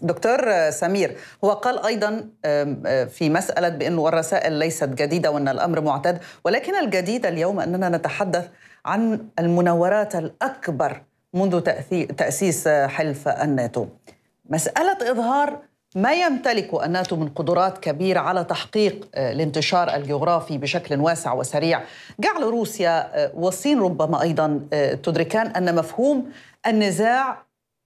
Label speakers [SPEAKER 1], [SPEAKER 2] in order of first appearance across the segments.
[SPEAKER 1] دكتور سمير هو قال ايضا في مساله بانه الرسائل ليست جديده وان الامر معتاد ولكن الجديد اليوم اننا نتحدث عن المناورات الاكبر منذ تاسيس حلف الناتو مساله اظهار ما يمتلكه الناتو من قدرات كبيره على تحقيق آه، الانتشار الجغرافي بشكل واسع وسريع جعل روسيا آه، والصين ربما ايضا آه، تدركان ان مفهوم النزاع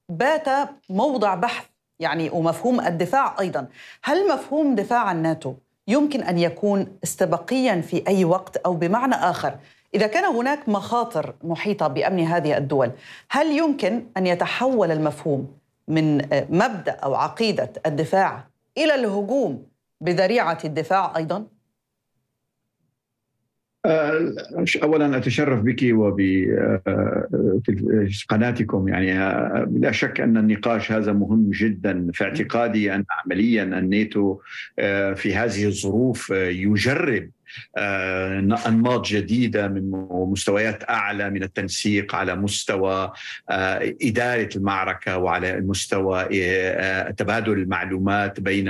[SPEAKER 1] بات موضع بحث يعني ومفهوم الدفاع ايضا هل مفهوم دفاع الناتو يمكن ان يكون استباقيا في اي وقت او بمعنى اخر اذا كان هناك مخاطر محيطه بامن هذه الدول هل يمكن ان يتحول المفهوم من آه، مبدا او عقيده الدفاع الى الهجوم بذريعه الدفاع ايضا
[SPEAKER 2] اولا اتشرف بك وبقناتكم آه، يعني آه، لا شك ان النقاش هذا مهم جدا في اعتقادي ان عمليا الناتو آه، في هذه الظروف يجرب آه، انماط جديده من مستويات اعلى من التنسيق على مستوى آه، اداره المعركه وعلى مستوى آه، تبادل المعلومات بين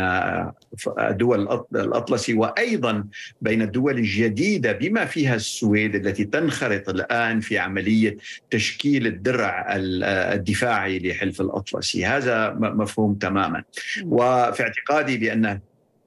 [SPEAKER 2] الدول الاطلسي وايضا بين الدول الجديده بما فيها السويد التي تنخرط الان في عمليه تشكيل الدرع الدفاعي لحلف الاطلسي هذا مفهوم تماما وفي اعتقادي بان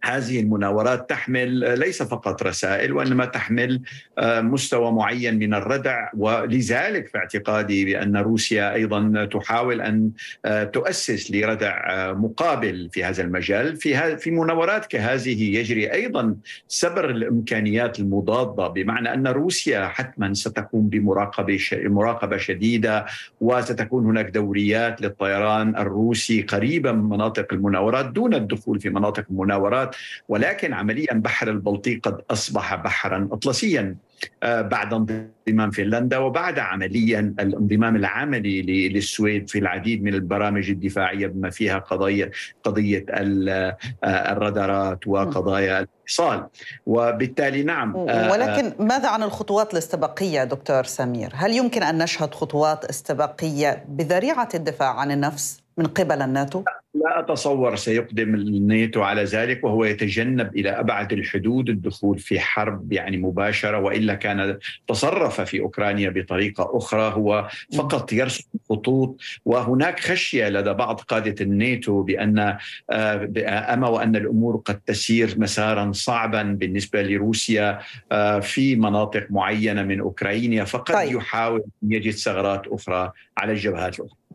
[SPEAKER 2] هذه المناورات تحمل ليس فقط رسائل وانما تحمل آه، مستوى معين من الردع ولذلك في اعتقادي بان روسيا ايضا تحاول ان آه، تؤسس لردع آه، مقابل في هذا المجال في في مناورات كهذه يجري ايضا سبر الامكانيات المضاده بمعنى ان روسيا حتما ستقوم بمراقبه مراقبه شديده وستكون هناك دوريات للطيران الروسي قريبا من مناطق المناورات دون الدخول في مناطق المناورات البحر ولكن عمليا بحر البلطيق قد أصبح بحرا أطلسيا آه، بعد انضمام فنلندا وبعد عمليا الانضمام العملي للسويد في العديد من البرامج الدفاعيه بما فيها قضيه قضيه آه، الرادارات وقضايا الاتصال وبالتالي نعم آه، ولكن
[SPEAKER 1] ماذا عن الخطوات الاستباقيه دكتور سمير؟ هل يمكن ان نشهد خطوات استباقيه بذريعه الدفاع عن النفس من قبل الناتو؟
[SPEAKER 2] لا اتصور سيقدم الناتو على ذلك وهو يتجنب الى ابعد الحدود الدخول في حرب يعني مباشره والا كان تصرف في اوكرانيا بطريقه اخرى هو فقط يرسم خطوط وهناك خشيه لدى بعض قاده الناتو بان آه، اما وان الامور قد تسير مسارا صعبا بالنسبه لروسيا آه، في مناطق معينه من اوكرانيا فقد طيب. يحاول ان يجد ثغرات اخرى على الجبهات الاخرى